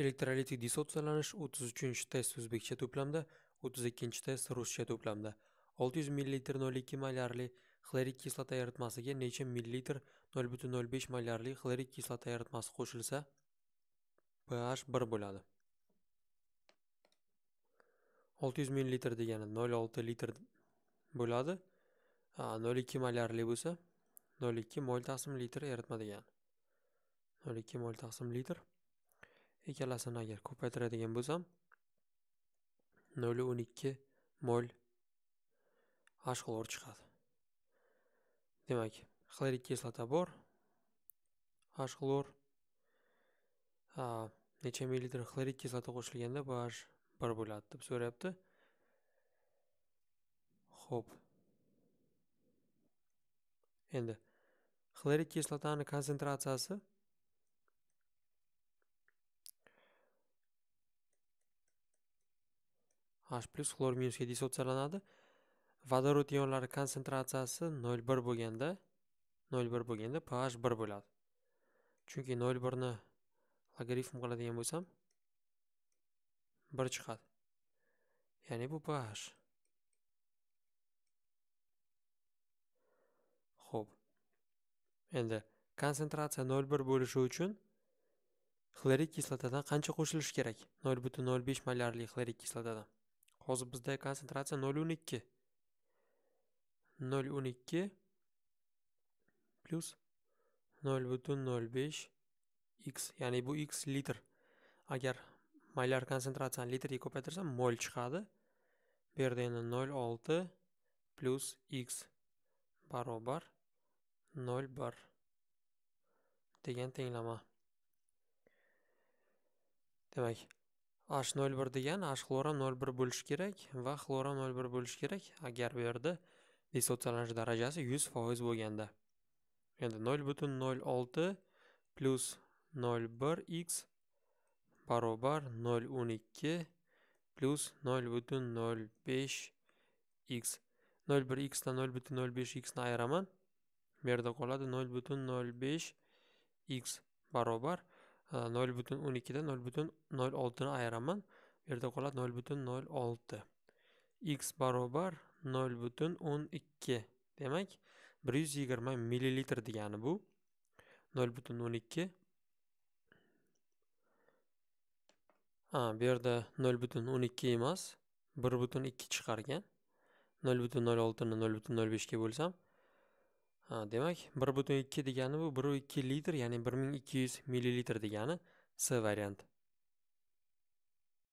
elektrolitik dissotsialanish 33 test o'zbekcha to'plamda 32 test ruscha to'plamda 600 ml 0,2 molyarli xlorid kislota eritmasiga necha millilitr 0,05 molyarli xlorid kislota eritmasi qo'shilsa ph 1 bo'ladi 600 ml degani 0,6 litr bo'ladi 0,2 molyarli bo'lsa 0,2 mol taqsim litr eritma degani 0,2 mol taqsim litr ikkalasini agar ko'paytiradigan bo'lsam nol o'n ikki mol xlor chiqadi demak xlorid kislota bor xlor necha millilitr xlorid kislota qo'shilganda h bir bo'ladi deb so'rayapti ho'p endi xlorid kislotani konsentratsiyasi h plus xlor minus dissotsiyalanadi vodorod ionlari konsentratsiyasi 0,1 bo'lganda 0,1 bo'lganda ph 1 bo'ladi chunki 0,1 ni logaritm qiladigan bo'lsam 1 chiqadi ya'ni bu ph Xo'p. Endi konsentratsiya 0,1 bo'lishi uchun xlorid kislotadan qancha qo'shilishi kerak? 0.05 molarli xlorid kislotadan. Hozir bizda konsentratsiya 0.12. 0.12 plus 0.05 x, ya'ni bu x litr. Agar maylar konsentratsiyani litrga ko'paytirsam mol chiqadi. Bu yerda yana 0.6 x barobar 0.1 degan tenglama. Demak, h01 degan h xlora 01 bo'lishi kerak va xlora 01 bo'lishi kerak agar bu yerda dissotsialanish darajasi 100 bo'lganda endi 0,06 01 x barobar 012 005 x 01 x dan 005 x ni ayiraman bu yerda qoladi 005 x barobar nol butun o'n ni nol butun nol oltini ayiraman bu yerda qoladi nol butun nol olti x barobar nol butun o'n ikki demak bir yuz yigirma millilitr degani bu nol butun o'n ikki ha bu yerda nol butun o'n ikki emas bir butun ikki chiqargan nol butun nol oltini nol butun nol beshga bo'lsam ha demak bir butun ikki degani bu bir ikki litr ya'ni bir ming ikki yuz millilitr degani c variant